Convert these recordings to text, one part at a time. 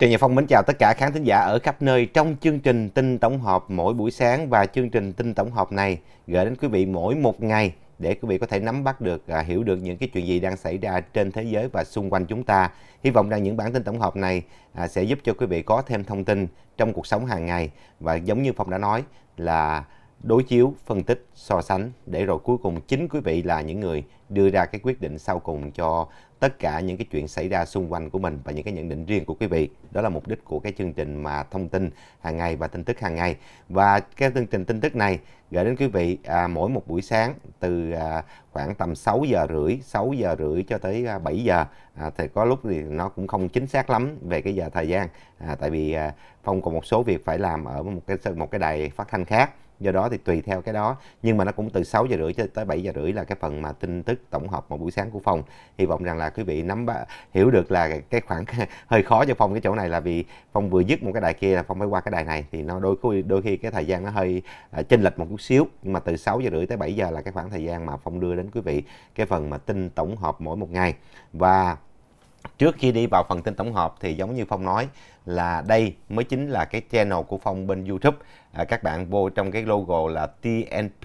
Trần Nhật Phong mến chào tất cả khán thính giả ở khắp nơi trong chương trình tin tổng hợp mỗi buổi sáng và chương trình tin tổng hợp này gửi đến quý vị mỗi một ngày để quý vị có thể nắm bắt được, và hiểu được những cái chuyện gì đang xảy ra trên thế giới và xung quanh chúng ta. Hy vọng rằng những bản tin tổng hợp này à, sẽ giúp cho quý vị có thêm thông tin trong cuộc sống hàng ngày và giống như Phong đã nói là đối chiếu, phân tích, so sánh để rồi cuối cùng chính quý vị là những người đưa ra cái quyết định sau cùng cho tất cả những cái chuyện xảy ra xung quanh của mình và những cái nhận định riêng của quý vị. Đó là mục đích của cái chương trình mà thông tin hàng ngày và tin tức hàng ngày. Và cái chương trình tin tức này gửi đến quý vị à, mỗi một buổi sáng từ à, khoảng tầm 6 giờ rưỡi 6 giờ rưỡi cho tới 7 à, giờ à, thì có lúc thì nó cũng không chính xác lắm về cái giờ thời gian à, tại vì à, phong còn một số việc phải làm ở một cái một cái đài phát thanh khác do đó thì tùy theo cái đó nhưng mà nó cũng từ 6 giờ rưỡi cho tới 7 giờ rưỡi là cái phần mà tin tức tổng hợp một buổi sáng của phòng hy vọng rằng là quý vị nắm ba, hiểu được là cái khoảng hơi khó cho phòng cái chỗ này là vì phòng vừa dứt một cái đài kia là phòng phải qua cái đài này thì nó đôi khi đôi khi cái thời gian nó hơi à, chênh lệch một chút xíu nhưng mà từ 6 giờ rưỡi tới 7 giờ là cái khoảng thời gian mà phòng đưa đến quý vị cái phần mà tin tổng hợp mỗi một ngày và trước khi đi vào phần tin tổng hợp thì giống như phong nói là đây mới chính là cái channel của phong bên youtube à, các bạn vô trong cái logo là tnp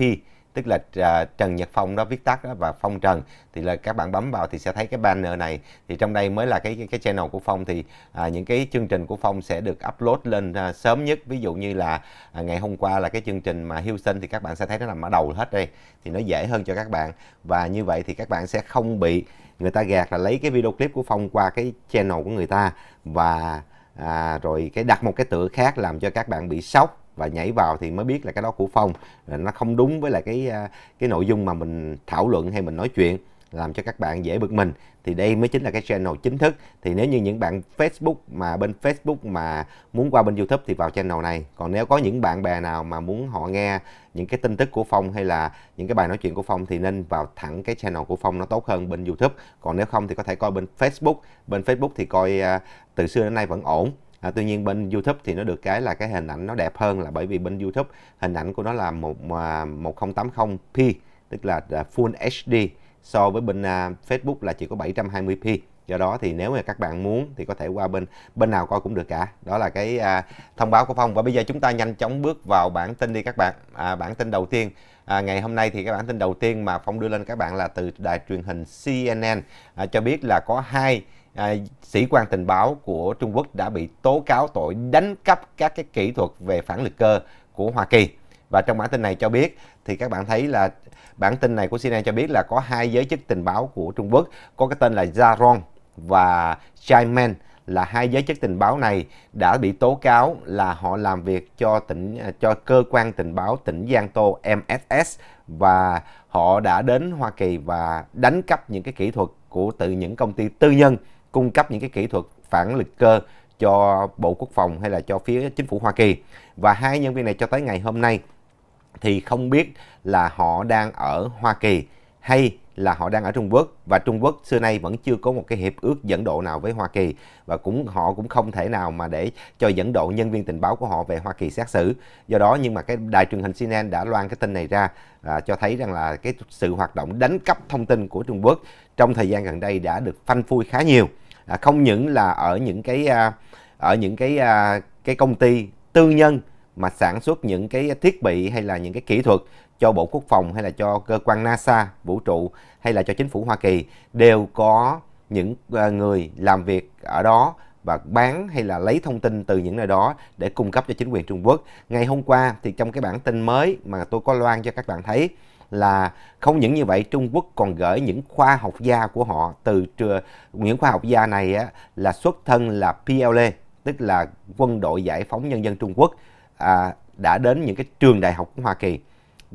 tức là à, Trần Nhật Phong đó viết tắt đó và Phong Trần thì là các bạn bấm vào thì sẽ thấy cái banner này thì trong đây mới là cái cái channel của Phong thì à, những cái chương trình của Phong sẽ được upload lên à, sớm nhất ví dụ như là à, ngày hôm qua là cái chương trình mà Sinh thì các bạn sẽ thấy nó nằm ở đầu hết đây thì nó dễ hơn cho các bạn và như vậy thì các bạn sẽ không bị người ta gạt là lấy cái video clip của Phong qua cái channel của người ta và à, rồi cái đặt một cái tựa khác làm cho các bạn bị sốc và nhảy vào thì mới biết là cái đó của phong là nó không đúng với lại cái à, cái nội dung mà mình thảo luận hay mình nói chuyện làm cho các bạn dễ bực mình thì đây mới chính là cái channel chính thức thì nếu như những bạn Facebook mà bên Facebook mà muốn qua bên YouTube thì vào channel này còn nếu có những bạn bè nào mà muốn họ nghe những cái tin tức của Phong hay là những cái bài nói chuyện của Phong thì nên vào thẳng cái channel của Phong nó tốt hơn bên YouTube còn nếu không thì có thể coi bên Facebook bên Facebook thì coi à, từ xưa đến nay vẫn ổn à, tuy nhiên bên YouTube thì nó được cái là cái hình ảnh nó đẹp hơn là bởi vì bên YouTube hình ảnh của nó là một à, một 1080p tức là à, Full HD so với bên uh, Facebook là chỉ có 720p do đó thì nếu mà các bạn muốn thì có thể qua bên bên nào coi cũng được cả đó là cái à, thông báo của phong và bây giờ chúng ta nhanh chóng bước vào bản tin đi các bạn à, bản tin đầu tiên À, ngày hôm nay thì cái bản tin đầu tiên mà Phong đưa lên các bạn là từ đài truyền hình CNN à, cho biết là có hai à, sĩ quan tình báo của Trung Quốc đã bị tố cáo tội đánh cắp các cái kỹ thuật về phản lực cơ của Hoa Kỳ. Và trong bản tin này cho biết thì các bạn thấy là bản tin này của CNN cho biết là có hai giới chức tình báo của Trung Quốc có cái tên là Jaron và Chaiman là hai giới chức tình báo này đã bị tố cáo là họ làm việc cho tỉnh cho cơ quan tình báo tỉnh Giang Tô MSS và họ đã đến Hoa Kỳ và đánh cắp những cái kỹ thuật của từ những công ty tư nhân cung cấp những cái kỹ thuật phản lực cơ cho Bộ Quốc phòng hay là cho phía chính phủ Hoa Kỳ. Và hai nhân viên này cho tới ngày hôm nay thì không biết là họ đang ở Hoa Kỳ hay là họ đang ở Trung Quốc và Trung Quốc xưa nay vẫn chưa có một cái hiệp ước dẫn độ nào với Hoa Kỳ và cũng họ cũng không thể nào mà để cho dẫn độ nhân viên tình báo của họ về Hoa Kỳ xét xử. Do đó nhưng mà cái đài truyền hình CNN đã loan cái tin này ra à, cho thấy rằng là cái sự hoạt động đánh cắp thông tin của Trung Quốc trong thời gian gần đây đã được phanh phui khá nhiều. À, không những là ở những cái à, ở những cái à, cái công ty tư nhân mà sản xuất những cái thiết bị hay là những cái kỹ thuật cho Bộ Quốc phòng hay là cho cơ quan NASA, vũ trụ hay là cho chính phủ Hoa Kỳ đều có những ờ, người làm việc ở đó và bán hay là lấy thông tin từ những nơi đó để cung cấp cho chính quyền Trung Quốc. Ngày hôm qua thì trong cái bản tin mới mà tôi có loan cho các bạn thấy là không những như vậy Trung Quốc còn gửi những khoa học gia của họ từ những khoa học gia này á, là xuất thân là PLA tức là quân đội giải phóng nhân dân Trung Quốc à, đã đến những cái trường đại học của Hoa Kỳ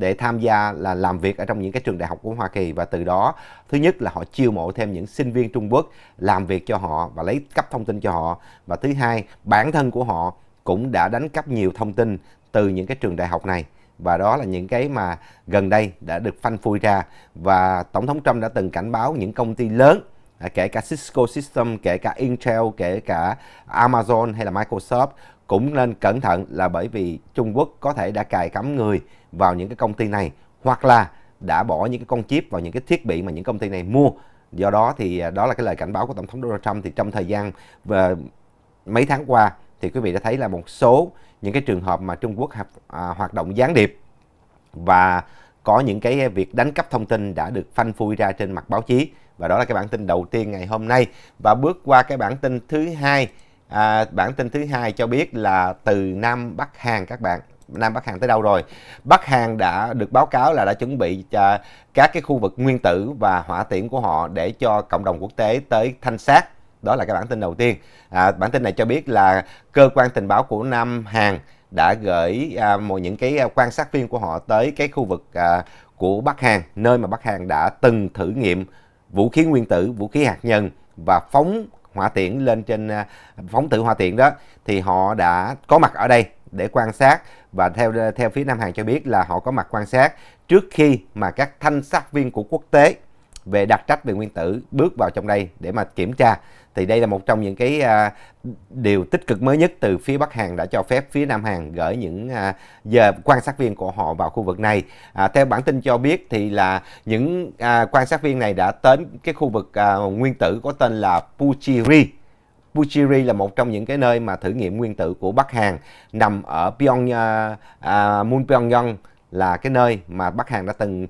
để tham gia là làm việc ở trong những cái trường đại học của Hoa Kỳ và từ đó thứ nhất là họ chiêu mộ thêm những sinh viên Trung Quốc làm việc cho họ và lấy cấp thông tin cho họ và thứ hai bản thân của họ cũng đã đánh cắp nhiều thông tin từ những cái trường đại học này và đó là những cái mà gần đây đã được phanh phui ra và tổng thống Trump đã từng cảnh báo những công ty lớn à, kể cả Cisco System, kể cả Intel, kể cả Amazon hay là Microsoft cũng nên cẩn thận là bởi vì Trung Quốc có thể đã cài cắm người vào những cái công ty này hoặc là đã bỏ những cái con chip vào những cái thiết bị mà những công ty này mua. Do đó thì à, đó là cái lời cảnh báo của Tổng thống Donald Trump thì trong thời gian và mấy tháng qua thì quý vị đã thấy là một số những cái trường hợp mà Trung Quốc à, hoạt động gián điệp và có những cái việc đánh cắp thông tin đã được phanh phui ra trên mặt báo chí và đó là cái bản tin đầu tiên ngày hôm nay và bước qua cái bản tin thứ hai à, bản tin thứ hai cho biết là từ Nam Bắc Hàn các bạn Nam Bắc Hàn tới đâu rồi. Bắc Hàn đã được báo cáo là đã chuẩn bị cho các cái khu vực nguyên tử và hỏa tiễn của họ để cho cộng đồng quốc tế tới thanh sát. Đó là cái bản tin đầu tiên. À, bản tin này cho biết là cơ quan tình báo của Nam Hàn đã gửi à, một những cái à, quan sát viên của họ tới cái khu vực à, của Bắc Hàn, nơi mà Bắc Hàn đã từng thử nghiệm vũ khí nguyên tử, vũ khí hạt nhân và phóng hỏa tiễn lên trên à, phóng tự hỏa tiễn đó thì họ đã có mặt ở đây để quan sát và theo à, theo phía Nam Hàn cho biết là họ có mặt quan sát trước khi mà các thanh sát viên của quốc tế về đặc trách về nguyên tử bước vào trong đây để mà kiểm tra thì đây là một trong những cái à, điều tích cực mới nhất từ phía Bắc Hàn đã cho phép phía Nam Hàn gửi những à, giờ quan sát viên của họ vào khu vực này. À, theo bản tin cho biết thì là những à, quan sát viên này đã đến cái khu vực à, nguyên tử có tên là Puchiri. Puchiri là một trong những cái nơi mà thử nghiệm nguyên tử của Bắc Hàn nằm ở Pyong, à, à Munpyeongyang là cái nơi mà Bắc Hàn đã từng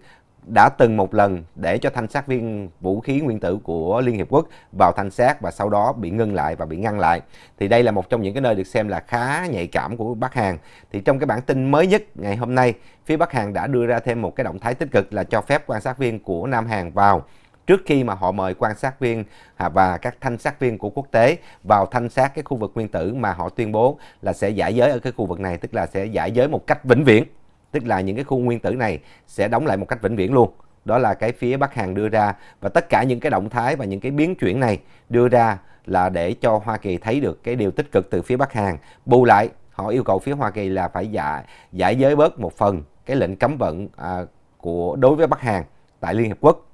đã từng một lần để cho thanh sát viên vũ khí nguyên tử của Liên Hiệp Quốc vào thanh sát và sau đó bị ngưng lại và bị ngăn lại. Thì đây là một trong những cái nơi được xem là khá nhạy cảm của Bắc Hàn. Thì trong cái bản tin mới nhất ngày hôm nay, phía Bắc Hàn đã đưa ra thêm một cái động thái tích cực là cho phép quan sát viên của Nam Hàn vào trước khi mà họ mời quan sát viên à, và các thanh sát viên của quốc tế vào thanh sát cái khu vực nguyên tử mà họ tuyên bố là sẽ giải giới ở cái khu vực này tức là sẽ giải giới một cách vĩnh viễn tức là những cái khu nguyên tử này sẽ đóng lại một cách vĩnh viễn luôn đó là cái phía Bắc Hàn đưa ra và tất cả những cái động thái và những cái biến chuyển này đưa ra là để cho Hoa Kỳ thấy được cái điều tích cực từ phía Bắc Hàn. Bù lại, họ yêu cầu phía Hoa Kỳ là phải giải giải giới bớt một phần cái lệnh cấm vận à, của đối với Bắc Hàn tại Liên Hiệp Quốc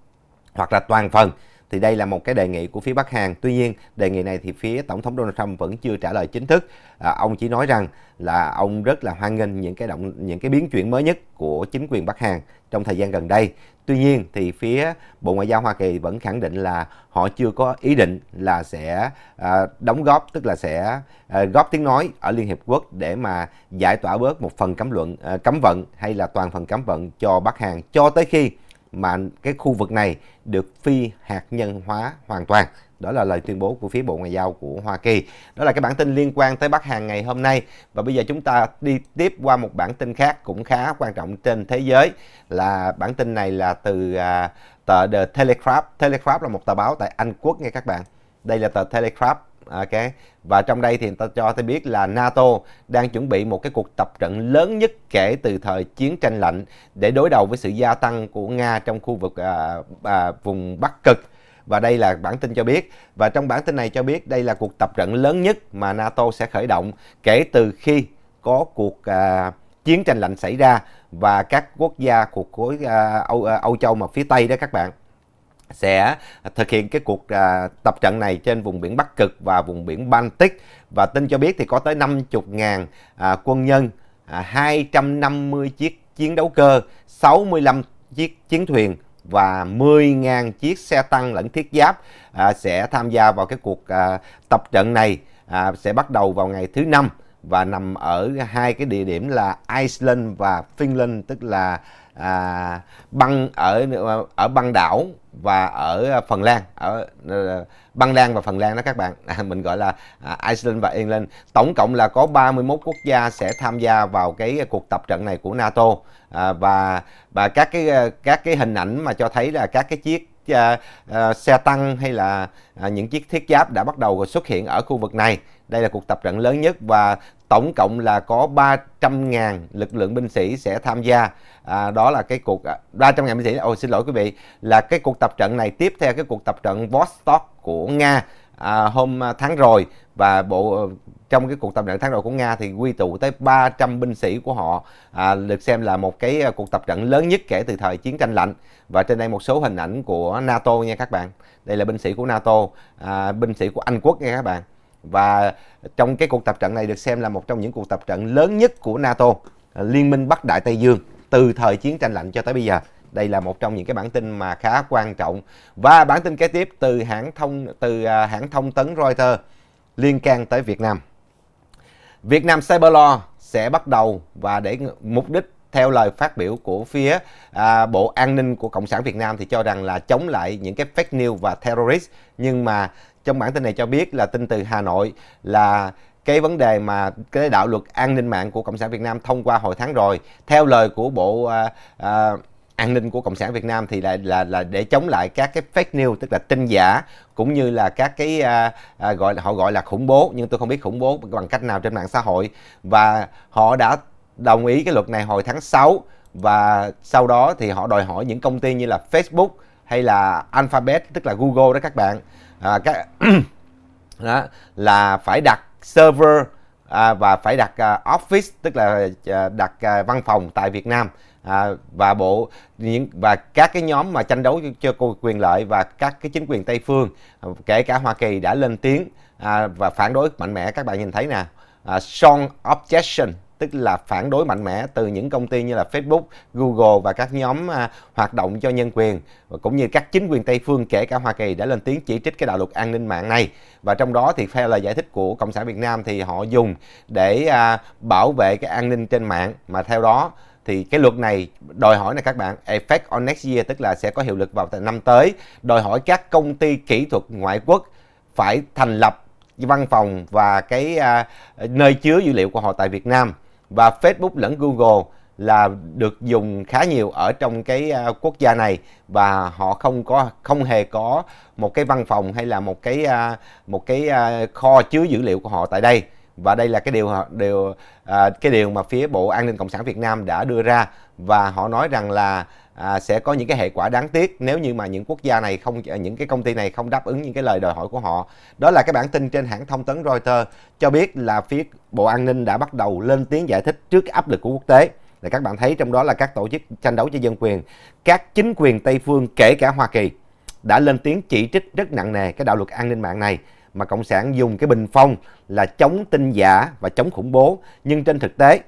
hoặc là toàn phần thì đây là một cái đề nghị của phía Bắc Hàn. Tuy nhiên, đề nghị này thì phía Tổng thống Donald Trump vẫn chưa trả lời chính thức. À, ông chỉ nói rằng là ông rất là hoan nghênh những cái động những cái biến chuyển mới nhất của chính quyền Bắc Hàn trong thời gian gần đây. Tuy nhiên thì phía Bộ Ngoại giao Hoa Kỳ vẫn khẳng định là họ chưa có ý định là sẽ à, đóng góp tức là sẽ à, góp tiếng nói ở Liên Hiệp Quốc để mà giải tỏa bớt một phần cấm luận à, cấm vận hay là toàn phần cấm vận cho Bắc Hàn cho tới khi mà cái khu vực này được phi hạt nhân hóa hoàn toàn. Đó là lời tuyên bố của phía Bộ Ngoại giao của Hoa Kỳ. Đó là cái bản tin liên quan tới Bắc Hàn ngày hôm nay. Và bây giờ chúng ta đi tiếp qua một bản tin khác cũng khá quan trọng trên thế giới. Là bản tin này là từ uh, tờ The Telegraph. Telegraph là một tờ báo tại Anh Quốc nghe các bạn. Đây là tờ Telegraph ok và trong đây thì ta cho ta biết là NATO đang chuẩn bị một cái cuộc tập trận lớn nhất kể từ thời chiến tranh lạnh để đối đầu với sự gia tăng của Nga trong khu vực à, à, vùng Bắc Cực và đây là bản tin cho biết và trong bản tin này cho biết đây là cuộc tập trận lớn nhất mà NATO sẽ khởi động kể từ khi có cuộc à, chiến tranh lạnh xảy ra và các quốc gia thuộc khối à, Âu, à, Âu Châu mà phía Tây đó các bạn sẽ thực hiện cái cuộc à, tập trận này trên vùng biển Bắc Cực và vùng biển Baltic và tin cho biết thì có tới 50.000 à, quân nhân, à, 250 chiếc chiến đấu cơ, 65 chiếc chiến thuyền và 10.000 chiếc xe tăng lẫn thiết giáp à, sẽ tham gia vào cái cuộc à, tập trận này à, sẽ bắt đầu vào ngày thứ năm và nằm ở hai cái địa điểm là Iceland và Finland tức là à, băng ở à, ở băng đảo và ở à, Phần Lan ở à, Băng Lan và Phần Lan đó các bạn à, mình gọi là Iceland và England tổng cộng là có 31 quốc gia sẽ tham gia vào cái cuộc tập trận này của NATO và và các cái các cái hình ảnh mà cho thấy là các cái chiếc uh, xe tăng hay là uh, những chiếc thiết giáp đã bắt đầu xuất hiện ở khu vực này. Đây là cuộc tập trận lớn nhất và tổng cộng là có 300.000 lực lượng binh sĩ sẽ tham gia. À, đó là cái cuộc 300.000 binh sĩ. Ôi xin lỗi quý vị, là cái cuộc tập trận này tiếp theo cái cuộc tập trận Vostok của Nga à, hôm tháng rồi và bộ trong cái cuộc tập trận tháng đầu của Nga thì quy tụ tới 300 binh sĩ của họ à, được xem là một cái à, cuộc tập trận lớn nhất kể từ thời chiến tranh lạnh và trên đây một số hình ảnh của NATO nha các bạn đây là binh sĩ của NATO à, binh sĩ của Anh quốc nha các bạn và trong cái cuộc tập trận này được xem là một trong những cuộc tập trận lớn nhất của NATO à, Liên minh Bắc Đại Tây Dương từ thời chiến tranh lạnh cho tới bây giờ đây là một trong những cái bản tin mà khá quan trọng và bản tin kế tiếp từ hãng thông từ à, hãng thông tấn Reuters liên can tới Việt Nam Việt Nam Cyberlaw sẽ bắt đầu và để mục đích theo lời phát biểu của phía à, Bộ An ninh của Cộng sản Việt Nam thì cho rằng là chống lại những cái fake news và terrorist nhưng mà trong bản tin này cho biết là tin từ Hà Nội là cái vấn đề mà cái đạo luật an ninh mạng của Cộng sản Việt Nam thông qua hồi tháng rồi theo lời của Bộ à, à, an ninh của cộng sản Việt Nam thì là là là để chống lại các cái fake news tức là tin giả cũng như là các cái à, à, gọi họ gọi là khủng bố nhưng tôi không biết khủng bố bằng cách nào trên mạng xã hội và họ đã đồng ý cái luật này hồi tháng 6 và sau đó thì họ đòi hỏi những công ty như là Facebook hay là Alphabet tức là Google đó các bạn à, các đó, là phải đặt server à, và phải đặt uh, office tức là uh, đặt uh, văn phòng tại Việt Nam à, và bộ những và các cái nhóm mà tranh đấu cho quyền lợi và các cái chính quyền Tây phương à, kể cả Hoa Kỳ đã lên tiếng à, và phản đối mạnh mẽ các bạn nhìn thấy nè à, strong objection tức là phản đối mạnh mẽ từ những công ty như là Facebook, Google và các nhóm à, hoạt động cho nhân quyền cũng như các chính quyền Tây phương kể cả Hoa Kỳ đã lên tiếng chỉ trích cái đạo luật an ninh mạng này và trong đó thì theo lời giải thích của Cộng sản Việt Nam thì họ dùng để à, bảo vệ cái an ninh trên mạng mà theo đó thì cái luật này đòi hỏi là các bạn effect on next year tức là sẽ có hiệu lực vào năm tới đòi hỏi các công ty kỹ thuật ngoại quốc phải thành lập văn phòng và cái à, nơi chứa dữ liệu của họ tại Việt Nam và Facebook lẫn Google là được dùng khá nhiều ở trong cái à, quốc gia này và họ không có không hề có một cái văn phòng hay là một cái à, một cái à, kho chứa dữ liệu của họ tại đây và đây là cái điều điều à, cái điều mà phía bộ an ninh cộng sản Việt Nam đã đưa ra và họ nói rằng là à, sẽ có những cái hệ quả đáng tiếc nếu như mà những quốc gia này không à, những cái công ty này không đáp ứng những cái lời đòi hỏi của họ đó là cái bản tin trên hãng thông tấn Reuters cho biết là phía bộ an ninh đã bắt đầu lên tiếng giải thích trước áp lực của quốc tế là các bạn thấy trong đó là các tổ chức tranh đấu cho dân quyền các chính quyền Tây phương kể cả Hoa Kỳ đã lên tiếng chỉ trích rất nặng nề cái đạo luật an ninh mạng này mà Cộng sản dùng cái bình phong là chống tin giả và chống khủng bố. Nhưng trên thực tế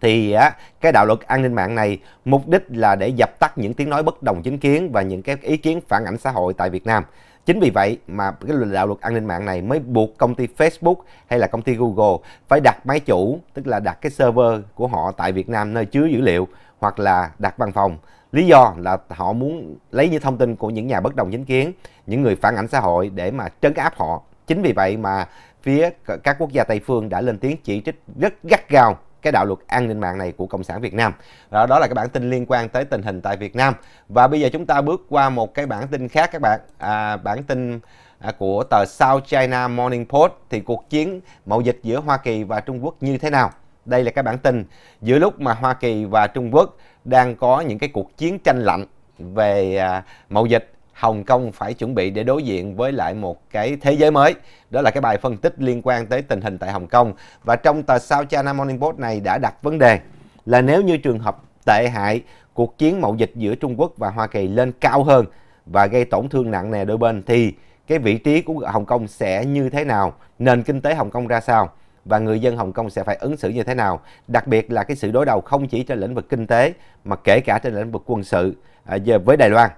thì cái đạo luật an ninh mạng này mục đích là để dập tắt những tiếng nói bất đồng chính kiến và những cái ý kiến phản ảnh xã hội tại Việt Nam. Chính vì vậy mà cái đạo luật an ninh mạng này mới buộc công ty Facebook hay là công ty Google phải đặt máy chủ, tức là đặt cái server của họ tại Việt Nam nơi chứa dữ liệu hoặc là đặt văn phòng lý do là họ muốn lấy những thông tin của những nhà bất đồng chính kiến những người phản ảnh xã hội để mà trấn áp họ chính vì vậy mà phía các quốc gia tây phương đã lên tiếng chỉ trích rất gắt gao cái đạo luật an ninh mạng này của cộng sản việt nam đó, đó là cái bản tin liên quan tới tình hình tại việt nam và bây giờ chúng ta bước qua một cái bản tin khác các bạn à, bản tin à, của tờ South China Morning Post thì cuộc chiến mậu dịch giữa Hoa Kỳ và Trung Quốc như thế nào đây là cái bản tin giữa lúc mà Hoa Kỳ và Trung Quốc đang có những cái cuộc chiến tranh lạnh về à, mậu dịch Hồng Kông phải chuẩn bị để đối diện với lại một cái thế giới mới. Đó là cái bài phân tích liên quan tới tình hình tại Hồng Kông. Và trong tờ sao China Morning Post này đã đặt vấn đề là nếu như trường hợp tệ hại cuộc chiến mậu dịch giữa Trung Quốc và Hoa Kỳ lên cao hơn và gây tổn thương nặng nề đôi bên thì cái vị trí của Hồng Kông sẽ như thế nào, nền kinh tế Hồng Kông ra sao và người dân Hồng Kông sẽ phải ứng xử như thế nào, đặc biệt là cái sự đối đầu không chỉ trên lĩnh vực kinh tế mà kể cả trên lĩnh vực quân sự à, với Đài Loan.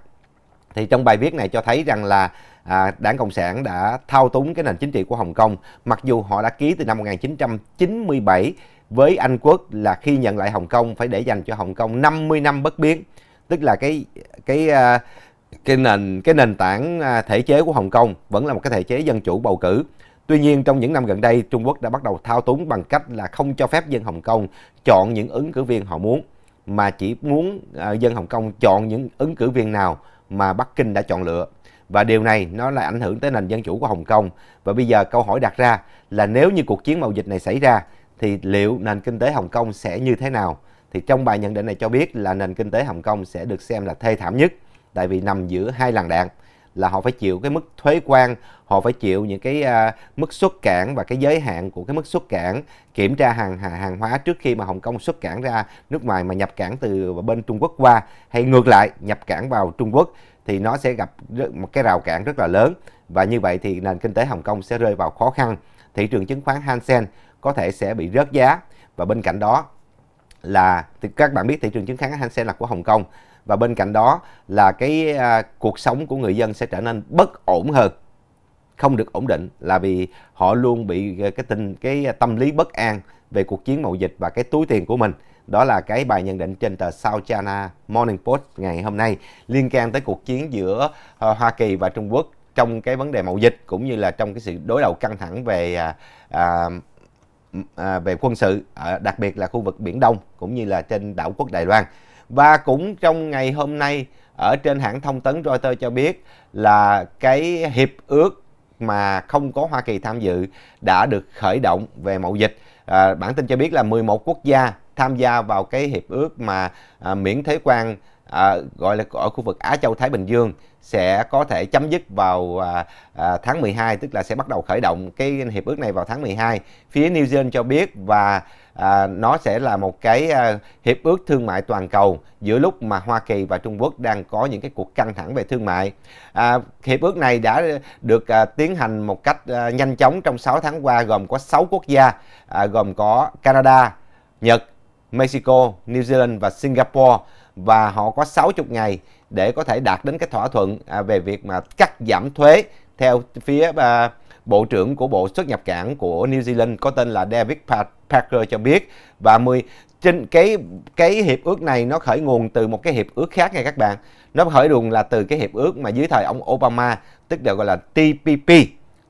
Thì trong bài viết này cho thấy rằng là à, Đảng Cộng sản đã thao túng cái nền chính trị của Hồng Kông, mặc dù họ đã ký từ năm 1997 với Anh quốc là khi nhận lại Hồng Kông phải để dành cho Hồng Kông 50 năm bất biến, tức là cái cái à, cái nền cái nền tảng à, thể chế của Hồng Kông vẫn là một cái thể chế dân chủ bầu cử Tuy nhiên, trong những năm gần đây, Trung Quốc đã bắt đầu thao túng bằng cách là không cho phép dân Hồng Kông chọn những ứng cử viên họ muốn, mà chỉ muốn à, dân Hồng Kông chọn những ứng cử viên nào mà Bắc Kinh đã chọn lựa. Và điều này nó là ảnh hưởng tới nền dân chủ của Hồng Kông. Và bây giờ câu hỏi đặt ra là nếu như cuộc chiến mậu dịch này xảy ra, thì liệu nền kinh tế Hồng Kông sẽ như thế nào? Thì trong bài nhận định này cho biết là nền kinh tế Hồng Kông sẽ được xem là thê thảm nhất, tại vì nằm giữa hai làn đạn là họ phải chịu cái mức thuế quan họ phải chịu những cái uh, mức xuất cảng và cái giới hạn của cái mức xuất cảng kiểm tra hàng hàng hóa trước khi mà Hồng Kông xuất cảng ra nước ngoài mà nhập cảng từ bên Trung Quốc qua hay ngược lại nhập cảng vào Trung Quốc thì nó sẽ gặp một cái rào cản rất là lớn và như vậy thì nền kinh tế Hồng Kông sẽ rơi vào khó khăn thị trường chứng khoán hansen có thể sẽ bị rớt giá và bên cạnh đó là các bạn biết thị trường chứng khoán hansen là của Hồng Kông và bên cạnh đó là cái à, cuộc sống của người dân sẽ trở nên bất ổn hơn không được ổn định là vì họ luôn bị à, cái tình cái tâm lý bất an về cuộc chiến mậu dịch và cái túi tiền của mình đó là cái bài nhận định trên tờ South China Morning Post ngày hôm nay liên quan tới cuộc chiến giữa à, Hoa Kỳ và Trung Quốc trong cái vấn đề mậu dịch cũng như là trong cái sự đối đầu căng thẳng về à, à, à về quân sự đặc biệt là khu vực biển Đông cũng như là trên đảo quốc Đài Loan và cũng trong ngày hôm nay ở trên hãng thông tấn Reuters cho biết là cái hiệp ước mà không có Hoa Kỳ tham dự đã được khởi động về mậu dịch. À, bản tin cho biết là 11 quốc gia tham gia vào cái hiệp ước mà à, miễn thuế quan à, gọi là ở khu vực Á Châu Thái Bình Dương sẽ có thể chấm dứt vào à, à, tháng 12 tức là sẽ bắt đầu khởi động cái hiệp ước này vào tháng 12. Phía New Zealand cho biết và à, nó sẽ là một cái à, hiệp ước thương mại toàn cầu giữa lúc mà Hoa Kỳ và Trung Quốc đang có những cái cuộc căng thẳng về thương mại. À, hiệp ước này đã được à, tiến hành một cách à, nhanh chóng trong 6 tháng qua gồm có 6 quốc gia à, gồm có Canada, Nhật, Mexico, New Zealand và Singapore và họ có 60 ngày để có thể đạt đến cái thỏa thuận à, về việc mà cắt giảm thuế theo phía à, Bộ trưởng của Bộ xuất nhập cảng của New Zealand có tên là David Pat Parker cho biết và 10 trên cái cái hiệp ước này nó khởi nguồn từ một cái hiệp ước khác nha các bạn. Nó khởi nguồn là từ cái hiệp ước mà dưới thời ông Obama tức là gọi là TPP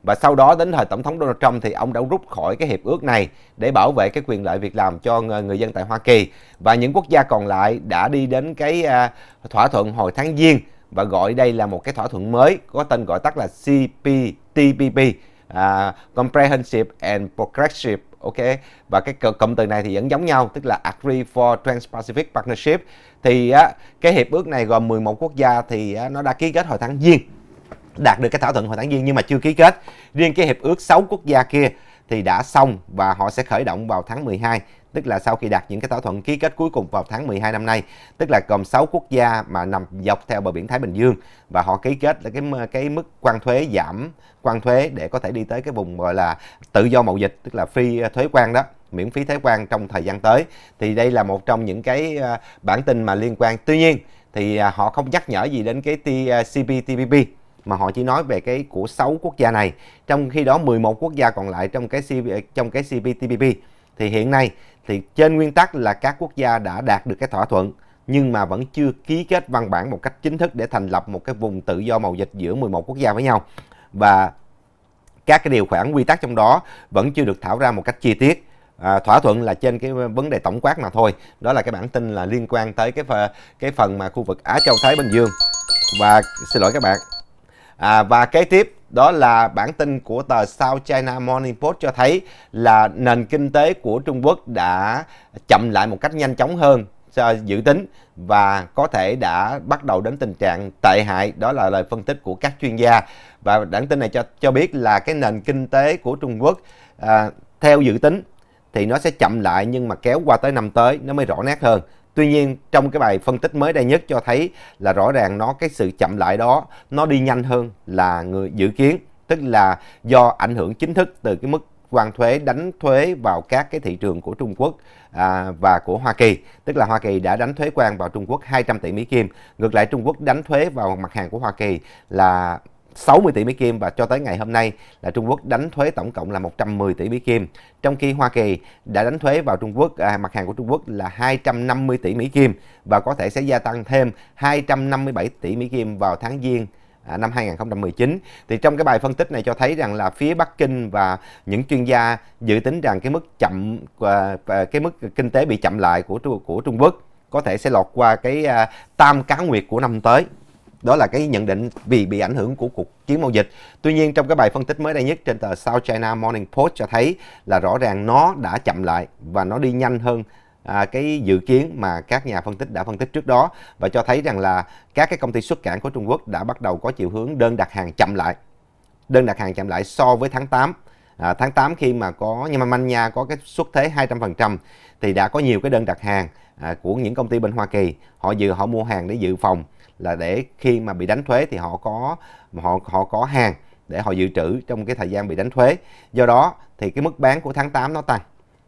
và sau đó đến thời tổng thống Donald Trump thì ông đã rút khỏi cái hiệp ước này để bảo vệ cái quyền lợi việc làm cho người dân tại Hoa Kỳ và những quốc gia còn lại đã đi đến cái à, thỏa thuận hồi tháng giêng và gọi đây là một cái thỏa thuận mới có tên gọi tắt là CPTPP uh, à, Comprehensive and Progressive ok và cái cụm từ này thì vẫn giống nhau tức là Agri for Trans-Pacific Partnership thì á, cái hiệp ước này gồm 11 quốc gia thì á, nó đã ký kết hồi tháng giêng đạt được cái thỏa thuận hồi tháng giêng nhưng mà chưa ký kết riêng cái hiệp ước 6 quốc gia kia thì đã xong và họ sẽ khởi động vào tháng 12 tức là sau khi đạt những cái thỏa thuận ký kết cuối cùng vào tháng 12 năm nay, tức là gồm 6 quốc gia mà nằm dọc theo bờ biển Thái Bình Dương và họ ký kết là cái cái mức quan thuế giảm quan thuế để có thể đi tới cái vùng gọi là tự do mậu dịch tức là free ờ, thuế quan đó miễn phí thuế quan trong thời gian tới thì đây là một trong những cái ờ, bản tin mà liên quan tuy nhiên thì ờ, họ không nhắc nhở gì đến cái CPTPP mà họ chỉ nói về cái của 6 quốc gia này trong khi đó 11 quốc gia còn lại trong cái trong cái CPTPP thì hiện nay thì trên nguyên tắc là các quốc gia đã đạt được cái thỏa thuận nhưng mà vẫn chưa ký kết văn bản một cách chính thức để thành lập một cái vùng tự do mậu dịch giữa 11 quốc gia với nhau và các cái điều khoản quy tắc trong đó vẫn chưa được thảo ra một cách chi tiết à, thỏa thuận là trên cái vấn đề tổng quát mà thôi đó là cái bản tin là liên quan tới cái cái phần mà khu vực Á Châu Thái Bình Dương và xin lỗi các bạn à, và kế tiếp đó là bản tin của tờ South China Morning Post cho thấy là nền kinh tế của Trung Quốc đã chậm lại một cách nhanh chóng hơn dự tính và có thể đã bắt đầu đến tình trạng tệ hại đó là lời phân tích của các chuyên gia và bản tin này cho cho biết là cái nền kinh tế của Trung Quốc à, theo dự tính thì nó sẽ chậm lại nhưng mà kéo qua tới năm tới nó mới rõ nét hơn Tuy nhiên trong cái bài phân tích mới đây nhất cho thấy là rõ ràng nó cái sự chậm lại đó nó đi nhanh hơn là người dự kiến, tức là do ảnh hưởng chính thức từ cái mức quan thuế đánh thuế vào các cái thị trường của Trung Quốc à, và của Hoa Kỳ. Tức là Hoa Kỳ đã đánh thuế quan vào Trung Quốc 200 tỷ Mỹ Kim. Ngược lại Trung Quốc đánh thuế vào mặt hàng của Hoa Kỳ là 60 tỷ Mỹ Kim và cho tới ngày hôm nay là Trung Quốc đánh thuế tổng cộng là 110 tỷ Mỹ Kim, trong khi Hoa Kỳ đã đánh thuế vào Trung Quốc à, mặt hàng của Trung Quốc là 250 tỷ Mỹ Kim và có thể sẽ gia tăng thêm 257 tỷ Mỹ Kim vào tháng Giêng À, năm 2019 thì trong cái bài phân tích này cho thấy rằng là phía Bắc Kinh và những chuyên gia dự tính rằng cái mức chậm à, à cái mức kinh tế bị chậm lại của của Trung Quốc có thể sẽ lọt qua cái à, tam cá nguyệt của năm tới đó là cái nhận định vì bị ảnh hưởng của cuộc chiến mậu dịch. Tuy nhiên trong cái bài phân tích mới đây nhất trên tờ South China Morning Post cho thấy là rõ ràng nó đã chậm lại và nó đi nhanh hơn à, cái dự kiến mà các nhà phân tích đã phân tích trước đó và cho thấy rằng là các cái công ty xuất cảng của Trung Quốc đã bắt đầu có chiều hướng đơn đặt hàng chậm lại. Đơn đặt hàng chậm lại so với tháng 8 à, tháng 8 khi mà có nhưng mà manh nha có cái xuất thế 200% thì đã có nhiều cái đơn đặt hàng à, của những công ty bên Hoa Kỳ họ dự họ mua hàng để dự phòng là để khi mà bị đánh thuế thì họ có họ họ có hàng để họ dự trữ trong cái thời gian bị đánh thuế. Do đó thì cái mức bán của tháng 8 nó tăng.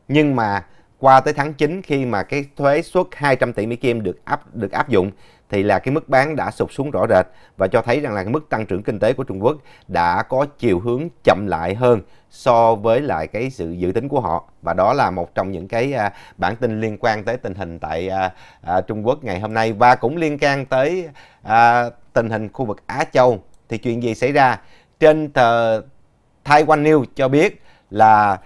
Nhưng mà qua tới tháng 9 khi mà cái thuế suất 200 tỷ Mỹ Kim được áp được áp dụng thì là cái mức bán đã sụt xuống rõ rệt và cho thấy rằng là cái mức tăng trưởng kinh tế của Trung Quốc đã có chiều hướng chậm lại hơn so với lại cái sự dự tính của họ và đó là một trong những cái à, bản tin liên quan tới tình hình tại à, à, Trung Quốc ngày hôm nay và cũng liên quan tới tình hình khu vực Á Châu thì chuyện gì xảy ra trên tờ Taiwan News cho biết là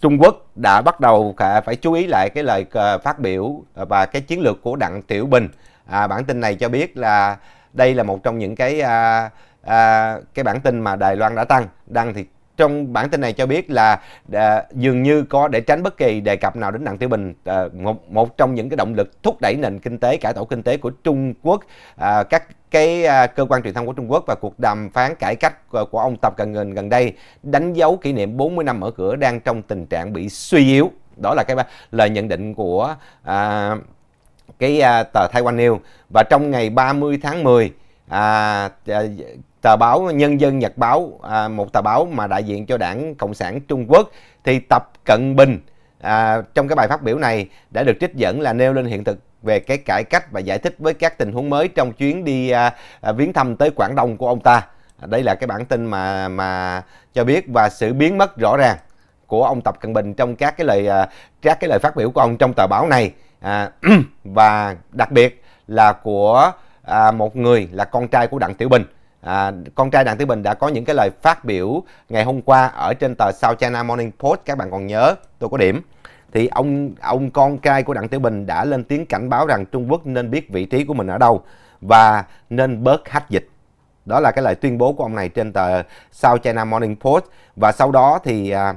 Trung Quốc đã bắt đầu phải chú ý lại cái lời ờ, phát biểu ờ, và cái chiến lược của Đặng Tiểu Bình. À, bản tin này cho biết là đây là một trong những cái à, à, cái bản tin mà Đài Loan đã tăng. Đăng thì trong bản tin này cho biết là à, dường như có để tránh bất kỳ đề cập nào đến Đặng Tiểu Bình à, một một trong những cái động lực thúc đẩy nền kinh tế cải tổ kinh tế của Trung Quốc à, các cái à, cơ quan truyền thông của Trung Quốc và cuộc đàm phán cải cách của, của ông Tập Cận Bình gần đây đánh dấu kỷ niệm 40 năm mở cửa đang trong tình trạng bị suy yếu đó là cái lời nhận định của à, cái à, tờ Taiwan News và trong ngày 30 tháng 10 à, à tờ báo Nhân dân Nhật báo, à, một tờ báo mà đại diện cho đảng Cộng sản Trung Quốc, thì Tập Cận Bình à, trong cái bài phát biểu này đã được trích dẫn là nêu lên hiện thực về cái cải cách và giải thích với các tình huống mới trong chuyến đi à, à, viếng thăm tới Quảng Đông của ông ta. Đây là cái bản tin mà mà cho biết và sự biến mất rõ ràng của ông Tập Cận Bình trong các cái lời à, các cái lời phát biểu của ông trong tờ báo này à, và đặc biệt là của à, một người là con trai của Đặng Tiểu Bình à, con trai Đặng Tử Bình đã có những cái lời phát biểu ngày hôm qua ở trên tờ South China Morning Post các bạn còn nhớ tôi có điểm thì ông ông con trai của Đặng tiểu Bình đã lên tiếng cảnh báo rằng Trung Quốc nên biết vị trí của mình ở đâu và nên bớt hách dịch đó là cái lời tuyên bố của ông này trên tờ South China Morning Post và sau đó thì à,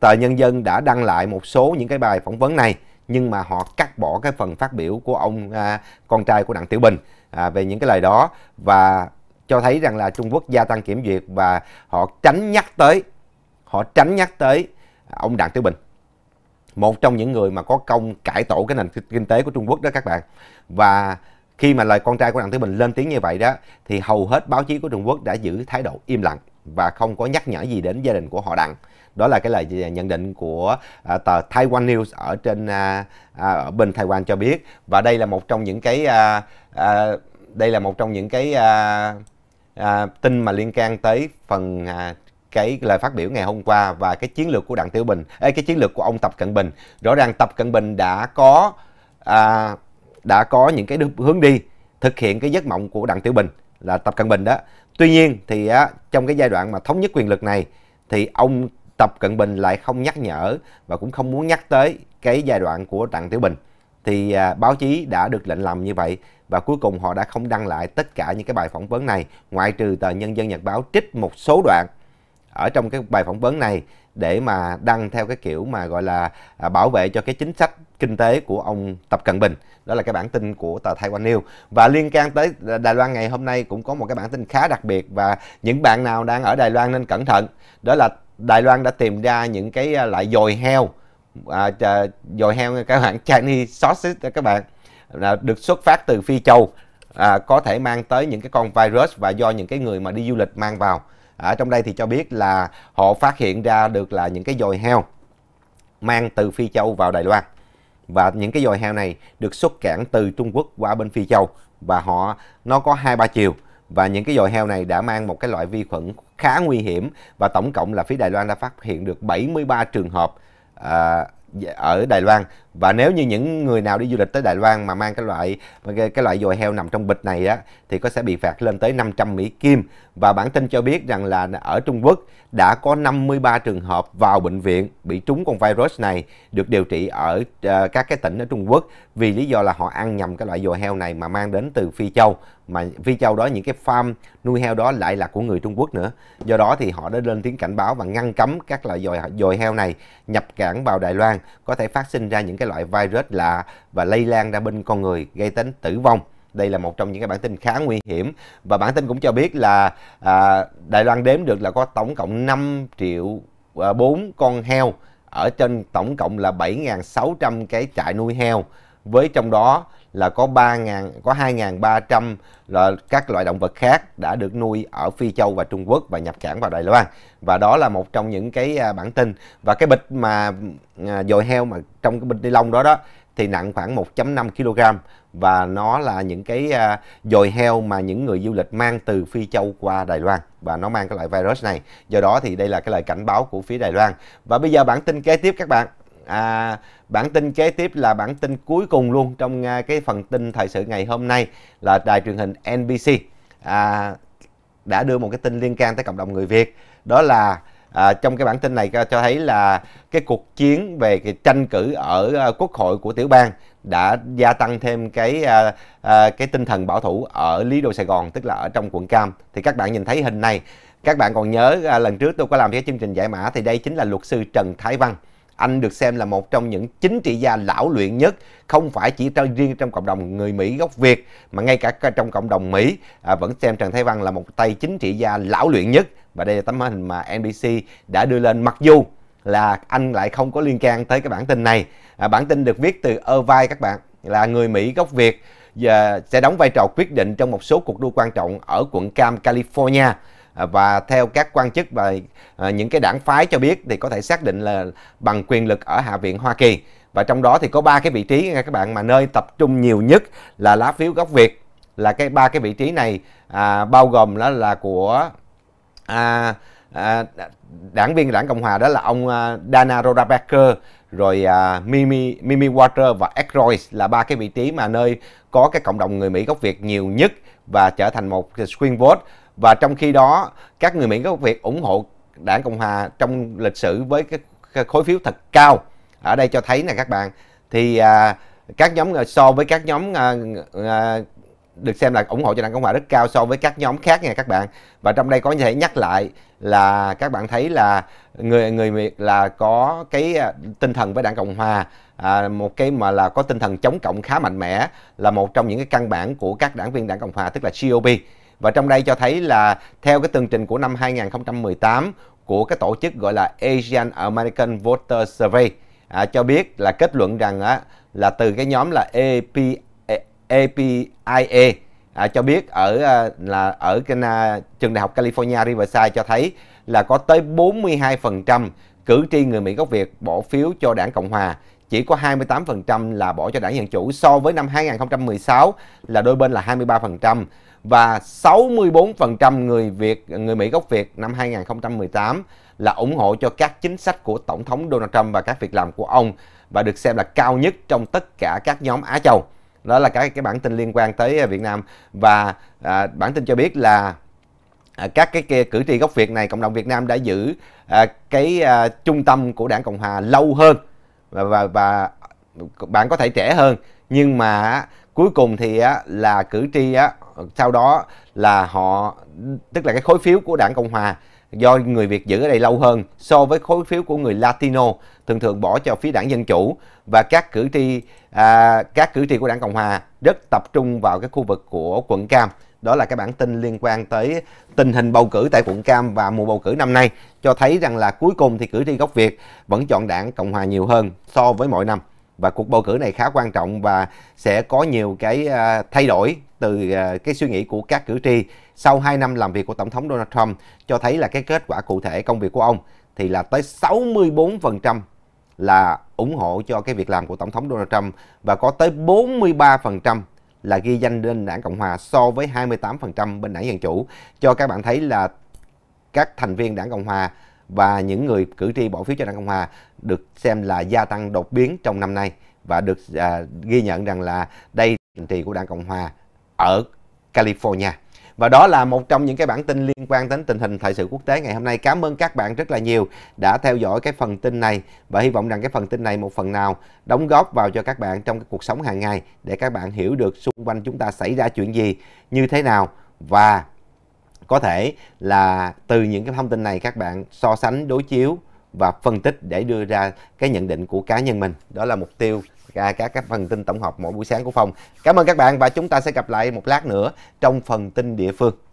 tờ Nhân dân đã đăng lại một số những cái bài phỏng vấn này nhưng mà họ cắt bỏ cái phần phát biểu của ông à, con trai của Đặng Tiểu Bình à, về những cái lời đó và cho thấy rằng là Trung Quốc gia tăng kiểm duyệt và họ tránh nhắc tới họ tránh nhắc tới ông Đặng Tiểu Bình một trong những người mà có công cải tổ cái nền kinh tế của Trung Quốc đó các bạn và khi mà lời con trai của Đặng Tiểu Bình lên tiếng như vậy đó thì hầu hết báo chí của Trung Quốc đã giữ thái độ im lặng và không có nhắc nhở gì đến gia đình của họ Đặng đó là cái lời nhận định của à, tờ Taiwan News ở trên à, à, ở bên Taiwan cho biết và đây là một trong những cái à, à, đây là một trong những cái à, à, tin mà liên can tới phần à, cái lời phát biểu ngày hôm qua và cái chiến lược của đặng tiểu bình ấy, cái chiến lược của ông tập cận bình rõ ràng tập cận bình đã có à, đã có những cái hướng đi thực hiện cái giấc mộng của đặng tiểu bình là tập cận bình đó tuy nhiên thì á, trong cái giai đoạn mà thống nhất quyền lực này thì ông tập cận bình lại không nhắc nhở và cũng không muốn nhắc tới cái giai đoạn của đặng tiểu bình thì à, báo chí đã được lệnh làm như vậy và cuối cùng họ đã không đăng lại tất cả những cái bài phỏng vấn này ngoại trừ tờ Nhân dân Nhật báo trích một số đoạn ở trong cái bài phỏng vấn này để mà đăng theo cái kiểu mà gọi là à, bảo vệ cho cái chính sách kinh tế của ông Tập Cận Bình. Đó là cái bản tin của tờ Taiwan News. Và liên can tới Đài Loan ngày hôm nay cũng có một cái bản tin khá đặc biệt và những bạn nào đang ở Đài Loan nên cẩn thận. Đó là Đài Loan đã tìm ra những cái à, loại dồi heo à, dồi heo các bạn Chinese sausage các bạn là được xuất phát từ Phi Châu à, có thể mang tới những cái con virus và do những cái người mà đi du lịch mang vào ở à, trong đây thì cho biết là họ phát hiện ra được là những cái dồi heo mang từ Phi Châu vào Đài Loan và những cái dồi heo này được xuất cảng từ Trung Quốc qua bên Phi Châu và họ nó có hai ba chiều và những cái dồi heo này đã mang một cái loại vi khuẩn khá nguy hiểm và tổng cộng là phía Đài Loan đã phát hiện được 73 trường hợp À, ở Đài Loan và nếu như những người nào đi du lịch tới Đài Loan mà mang cái loại cái, cái loại dồi heo nằm trong bịch này á thì có sẽ bị phạt lên tới 500 Mỹ Kim và bản tin cho biết rằng là ở Trung Quốc đã có 53 trường hợp vào bệnh viện bị trúng con virus này được điều trị ở uh, các cái tỉnh ở Trung Quốc vì lý do là họ ăn nhầm cái loại dồi heo này mà mang đến từ Phi Châu mà Phi Châu đó những cái farm nuôi heo đó lại là của người Trung Quốc nữa do đó thì họ đã lên tiếng cảnh báo và ngăn cấm các loại dồi, dồi heo này nhập cảng vào Đài Loan có thể phát sinh ra những cái loại virus lạ và lây lan ra bên con người gây tính tử vong đây là một trong những cái bản tin khá nguy hiểm và bản tin cũng cho biết là à, Đài Loan đếm được là có tổng cộng 5 triệu à, 4 con heo ở trên tổng cộng là 7.600 cái trại nuôi heo với trong đó là có 3.000 có 2.300 là các loại động vật khác đã được nuôi ở Phi Châu và Trung Quốc và nhập cảng vào Đài Loan. Và đó là một trong những cái à, bản tin. Và cái bịch mà à, dồi heo mà trong cái bịch ni lông đó đó thì nặng khoảng 1.5 kg và nó là những cái à, dồi heo mà những người du lịch mang từ Phi Châu qua Đài Loan và nó mang cái loại virus này. Do đó thì đây là cái lời cảnh báo của phía Đài Loan. Và bây giờ bản tin kế tiếp các bạn à, bản tin kế tiếp là bản tin cuối cùng luôn trong à, cái phần tin thời sự ngày hôm nay là đài truyền hình NBC à, đã đưa một cái tin liên can tới cộng đồng người Việt đó là à, trong cái bản tin này cho thấy là cái cuộc chiến về cái tranh cử ở à, quốc hội của tiểu bang đã gia tăng thêm cái à, à, cái tinh thần bảo thủ ở Lý Đô Sài Gòn tức là ở trong quận Cam thì các bạn nhìn thấy hình này các bạn còn nhớ à, lần trước tôi có làm cái chương trình giải mã thì đây chính là luật sư Trần Thái Văn anh được xem là một trong những chính trị gia lão luyện nhất, không phải chỉ trong, riêng trong cộng đồng người Mỹ gốc Việt, mà ngay cả trong cộng đồng Mỹ à, vẫn xem Trần Thái Văn là một tay chính trị gia lão luyện nhất. Và đây là tấm hình mà NBC đã đưa lên mặc dù là anh lại không có liên can tới cái bản tin này. À, bản tin được viết từ Irvine các bạn, là người Mỹ gốc Việt và sẽ đóng vai trò quyết định trong một số cuộc đua quan trọng ở quận Cam, California. À, và theo các quan chức và à, những cái đảng phái cho biết thì có thể xác định là bằng quyền lực ở Hạ viện Hoa Kỳ và trong đó thì có ba cái vị trí nha các bạn mà nơi tập trung nhiều nhất là lá phiếu gốc Việt là cái ba cái vị trí này à, bao gồm đó là của à, à, đảng viên đảng Cộng hòa đó là ông à, Dana Rohrabacher rồi à, Mimi Mimi Water và Ed Royce là ba cái vị trí mà nơi có cái cộng đồng người Mỹ gốc Việt nhiều nhất và trở thành một swing vote và trong khi đó các người Mỹ gốc Việt ủng hộ đảng Cộng hòa trong lịch sử với cái khối phiếu thật cao ở đây cho thấy nè các bạn thì à, các nhóm à, so với các nhóm à, à, được xem là ủng hộ cho đảng Cộng hòa rất cao so với các nhóm khác nha các bạn và trong đây có thể nhắc lại là các bạn thấy là người người Việt là có cái à, tinh thần với đảng Cộng hòa à, một cái mà là có tinh thần chống cộng khá mạnh mẽ là một trong những cái căn bản của các đảng viên đảng Cộng hòa tức là GOP và trong đây cho thấy là theo cái tường trình của năm 2018 của cái tổ chức gọi là Asian American Voter Survey à, cho biết là kết luận rằng á, là từ cái nhóm là AP, APIA à, cho biết ở à, là ở cái à, trường đại học California Riverside cho thấy là có tới 42% cử tri người Mỹ gốc Việt bỏ phiếu cho đảng Cộng hòa, chỉ có 28% là bỏ cho đảng Dân chủ so với năm 2016 là đôi bên là 23% và 64% người Việt người Mỹ gốc Việt năm 2018 là ủng hộ cho các chính sách của Tổng thống Donald Trump và các việc làm của ông và được xem là cao nhất trong tất cả các nhóm Á Châu. Đó là cái cái bản tin liên quan tới à, Việt Nam và à, bản tin cho biết là à, các cái kia cử tri gốc Việt này cộng đồng Việt Nam đã giữ à, cái à, trung tâm của Đảng Cộng hòa lâu hơn và và, và bạn có thể trẻ hơn nhưng mà cuối cùng thì á, là cử tri á, sau đó là họ tức là cái khối phiếu của đảng Cộng hòa do người Việt giữ ở đây lâu hơn so với khối phiếu của người Latino thường thường bỏ cho phía đảng Dân Chủ và các cử tri à, các cử tri của đảng Cộng Hòa rất tập trung vào cái khu vực của quận Cam đó là cái bản tin liên quan tới tình hình bầu cử tại quận Cam và mùa bầu cử năm nay cho thấy rằng là cuối cùng thì cử tri gốc Việt vẫn chọn đảng Cộng Hòa nhiều hơn so với mọi năm và cuộc bầu cử này khá quan trọng và sẽ có nhiều cái à, thay đổi từ à, cái suy nghĩ của các cử tri sau 2 năm làm việc của Tổng thống Donald Trump cho thấy là cái kết quả cụ thể công việc của ông thì là tới 64% là ủng hộ cho cái việc làm của Tổng thống Donald Trump và có tới 43% là ghi danh lên đảng Cộng Hòa so với 28% bên đảng Dân Chủ. Cho các bạn thấy là các thành viên đảng Cộng Hòa và những người cử tri bỏ phiếu cho đảng Cộng Hòa được xem là gia tăng đột biến trong năm nay và được à, ghi nhận rằng là đây là trì của đảng Cộng Hòa ở California. Và đó là một trong những cái bản tin liên quan đến tình hình thời sự quốc tế ngày hôm nay. Cảm ơn các bạn rất là nhiều đã theo dõi cái phần tin này và hy vọng rằng cái phần tin này một phần nào đóng góp vào cho các bạn trong cái cuộc sống hàng ngày để các bạn hiểu được xung quanh chúng ta xảy ra chuyện gì, như thế nào và có thể là từ những cái thông tin này các bạn so sánh, đối chiếu và phân tích để đưa ra cái nhận định của cá nhân mình. Đó là mục tiêu các các phần tin tổng hợp mỗi buổi sáng của phòng cảm ơn các bạn và chúng ta sẽ gặp lại một lát nữa trong phần tin địa phương